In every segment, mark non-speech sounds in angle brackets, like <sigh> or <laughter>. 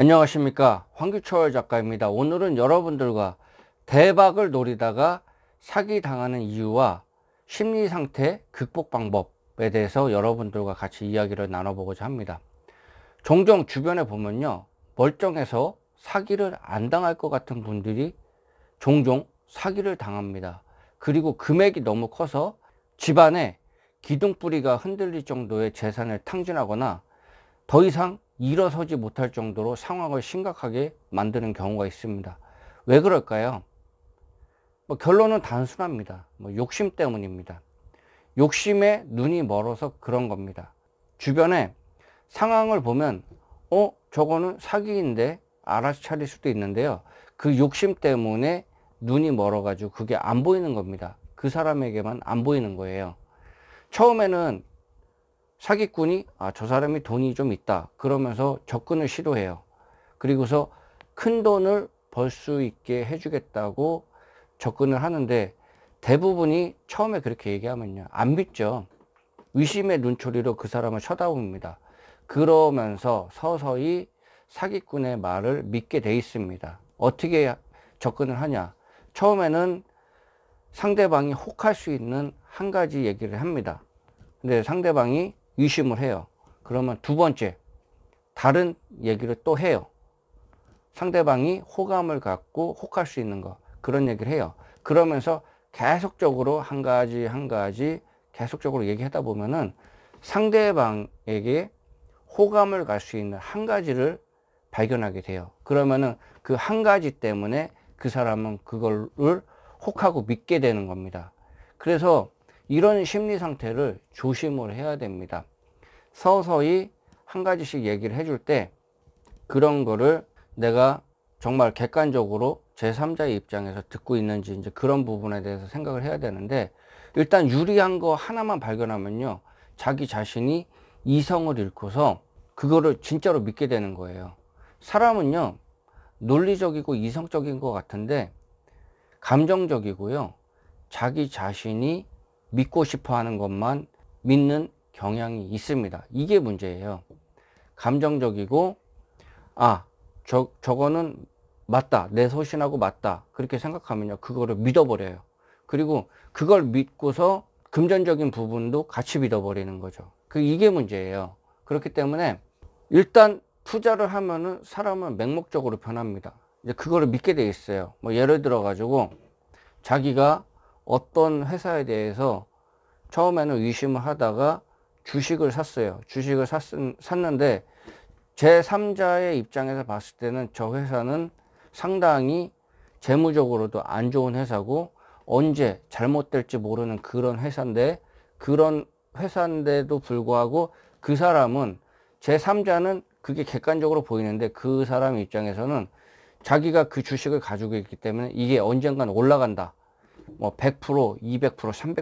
안녕하십니까 황규철 작가입니다 오늘은 여러분들과 대박을 노리다가 사기 당하는 이유와 심리상태 극복 방법에 대해서 여러분들과 같이 이야기를 나눠보고자 합니다 종종 주변에 보면요 멀쩡해서 사기를 안 당할 것 같은 분들이 종종 사기를 당합니다 그리고 금액이 너무 커서 집안에 기둥뿌리가 흔들릴 정도의 재산을 탕진하거나 더 이상 일어서지 못할 정도로 상황을 심각하게 만드는 경우가 있습니다. 왜 그럴까요? 뭐 결론은 단순합니다. 뭐 욕심 때문입니다. 욕심에 눈이 멀어서 그런 겁니다. 주변에 상황을 보면 어 저거는 사기인데 알아서 차릴 수도 있는데요. 그 욕심 때문에 눈이 멀어가지고 그게 안 보이는 겁니다. 그 사람에게만 안 보이는 거예요. 처음에는 사기꾼이 아, 저 사람이 돈이 좀 있다. 그러면서 접근을 시도해요. 그리고서 큰 돈을 벌 수 있게 해주겠다고 접근을 하는데 대부분이 처음에 그렇게 얘기하면요. 안 믿죠. 의심의 눈초리로 그 사람을 쳐다봅니다. 그러면서 서서히 사기꾼의 말을 믿게 돼 있습니다. 어떻게 접근을 하냐. 처음에는 상대방이 혹할 수 있는 한 가지 얘기를 합니다. 근데 상대방이 의심을 해요. 그러면 두 번째, 다른 얘기를 또 해요. 상대방이 호감을 갖고 혹할 수 있는 거 그런 얘기를 해요. 그러면서 계속적으로 한 가지 한 가지 계속적으로 얘기하다 보면은 상대방에게 호감을 갈 수 있는 한 가지를 발견하게 돼요. 그러면은 그 한 가지 때문에 그 사람은 그걸 혹하고 믿게 되는 겁니다. 그래서 이런 심리 상태를 조심을 해야 됩니다. 서서히 한 가지씩 얘기를 해줄 때 그런 거를 내가 정말 객관적으로 제3자의 입장에서 듣고 있는지 이제 그런 부분에 대해서 생각을 해야 되는데 일단 유리한 거 하나만 발견하면요. 자기 자신이 이성을 잃고서 그거를 진짜로 믿게 되는 거예요. 사람은요. 논리적이고 이성적인 것 같은데 감정적이고요. 자기 자신이 믿고 싶어 하는 것만 믿는 경향이 있습니다. 이게 문제예요. 감정적이고, 아, 저, 저거는 맞다. 내 소신하고 맞다. 그렇게 생각하면요. 그거를 믿어버려요. 그리고 그걸 믿고서 금전적인 부분도 같이 믿어버리는 거죠. 그 이게 문제예요. 그렇기 때문에 일단 투자를 하면은 사람은 맹목적으로 변합니다. 이제 그거를 믿게 돼 있어요. 뭐 예를 들어 가지고 자기가 어떤 회사에 대해서 처음에는 의심을 하다가 주식을 샀어요. 주식을 샀, 샀는데 제 3자의 입장에서 봤을 때는 저 회사는 상당히 재무적으로도 안 좋은 회사고 언제 잘못될지 모르는 그런 회사인데 그런 회사인데도 불구하고 그 사람은 제 3자는 그게 객관적으로 보이는데 그 사람 입장에서는 자기가 그 주식을 가지고 있기 때문에 이게 언젠간 올라간다. 뭐 100%, 200%,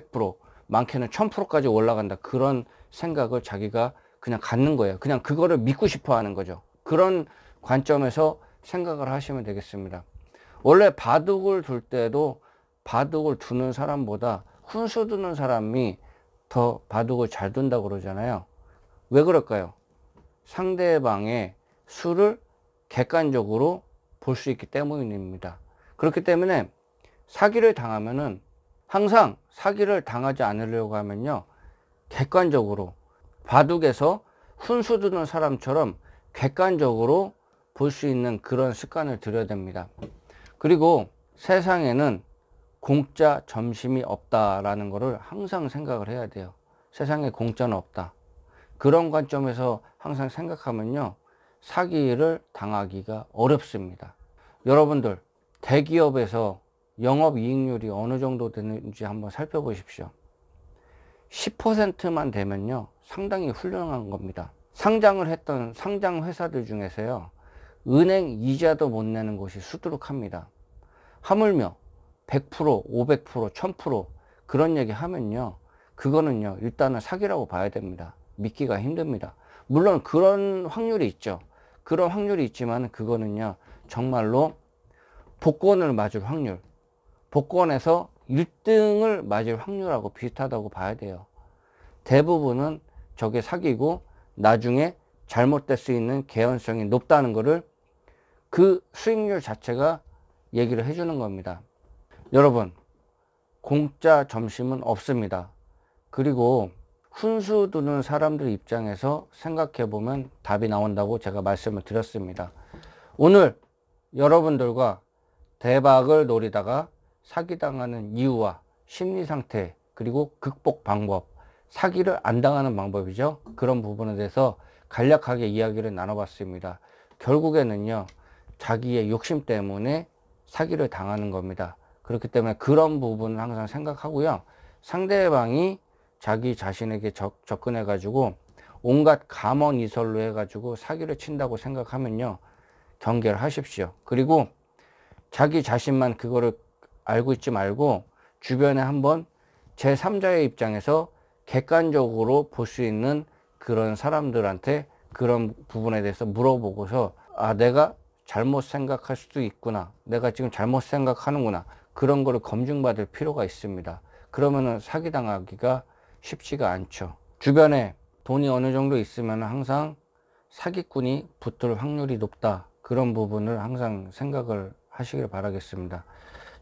300% 많게는 1000%까지 올라간다. 그런 생각을 자기가 그냥 갖는 거예요. 그냥 그거를 믿고 싶어 하는 거죠. 그런 관점에서 생각을 하시면 되겠습니다. 원래 바둑을 둘 때도 바둑을 두는 사람보다 훈수 두는 사람이 더 바둑을 잘 둔다고 그러잖아요. 왜 그럴까요? 상대방의 수를 객관적으로 볼 수 있기 때문입니다. 그렇기 때문에 사기를 당하면은 항상 사기를 당하지 않으려고 하면요. 객관적으로 바둑에서 훈수 두는 사람처럼 객관적으로 볼 수 있는 그런 습관을 들여야 됩니다. 그리고 세상에는 공짜 점심이 없다라는 것을 항상 생각을 해야 돼요. 세상에 공짜는 없다. 그런 관점에서 항상 생각하면요. 사기를 당하기가 어렵습니다. 여러분들, 대기업에서 영업이익률이 어느 정도 되는지 한번 살펴보십시오. 10%만 되면요. 상당히 훌륭한 겁니다. 상장을 했던 상장 회사들 중에서요. 은행 이자도 못 내는 곳이 수두룩합니다. 하물며 100%, 500%, 1000% 그런 얘기 하면요. 그거는요. 일단은 사기라고 봐야 됩니다. 믿기가 힘듭니다. 물론 그런 확률이 있죠. 그런 확률이 있지만 그거는요. 정말로 복권을 맞을 확률, 복권에서 1등을 맞을 확률하고 비슷하다고 봐야 돼요. 대부분은 저게 사기고 나중에 잘못될 수 있는 개연성이 높다는 것을 그 수익률 자체가 얘기를 해주는 겁니다. 여러분 공짜 점심은 없습니다. 그리고 훈수 두는 사람들 입장에서 생각해 보면 답이 나온다고 제가 말씀을 드렸습니다. 오늘 여러분들과 대박을 노리다가 사기당하는 이유와 심리상태 그리고 극복 방법 사기를 안 당하는 방법이죠 그런 부분에 대해서 간략하게 이야기를 나눠봤습니다 결국에는요 자기의 욕심 때문에 사기를 당하는 겁니다 그렇기 때문에 그런 부분을 항상 생각하고요 상대방이 자기 자신에게 적, 접근해 가지고 온갖 감언이설로 해 가지고 사기를 친다고 생각하면요 경계를 하십시오 그리고 자기 자신만 그거를 알고 있지 말고 주변에 한번 제3자의 입장에서 객관적으로 볼 수 있는 그런 사람들한테 그런 부분에 대해서 물어보고서 아 내가 잘못 생각할 수도 있구나 내가 지금 잘못 생각하는구나 그런 거를 검증받을 필요가 있습니다 그러면은 사기당하기가 쉽지가 않죠 주변에 돈이 어느 정도 있으면 항상 사기꾼이 붙을 확률이 높다 그런 부분을 항상 생각을 하시길 바라겠습니다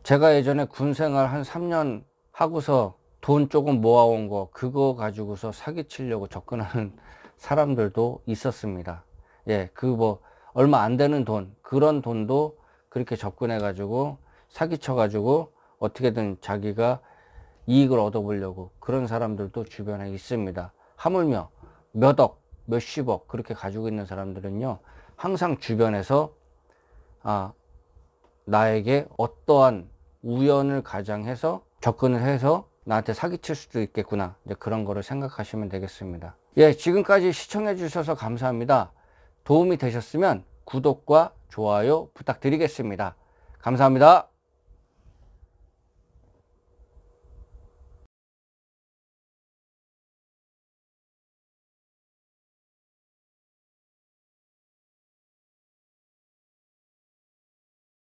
제가 예전에 군 생활 한 3년 하고서 돈 조금 모아온 거 그거 가지고서 사기치려고 접근하는 <laughs> 사람들도 있었습니다. 예, 그 뭐 얼마 안 되는 돈 그런 돈도 그렇게 접근해 가지고 사기쳐 가지고 어떻게든 자기가 이익을 얻어보려고 그런 사람들도 주변에 있습니다. 하물며 몇 억, 몇십억 그렇게 가지고 있는 사람들은요, 항상 주변에서 아, 나에게 어떠한 우연을 가장해서 접근을 해서 나한테 사기칠 수도 있겠구나 이제 그런 거를 생각하시면 되겠습니다 예 지금까지 시청해 주셔서 감사합니다 도움이 되셨으면 구독과 좋아요 부탁드리겠습니다 감사합니다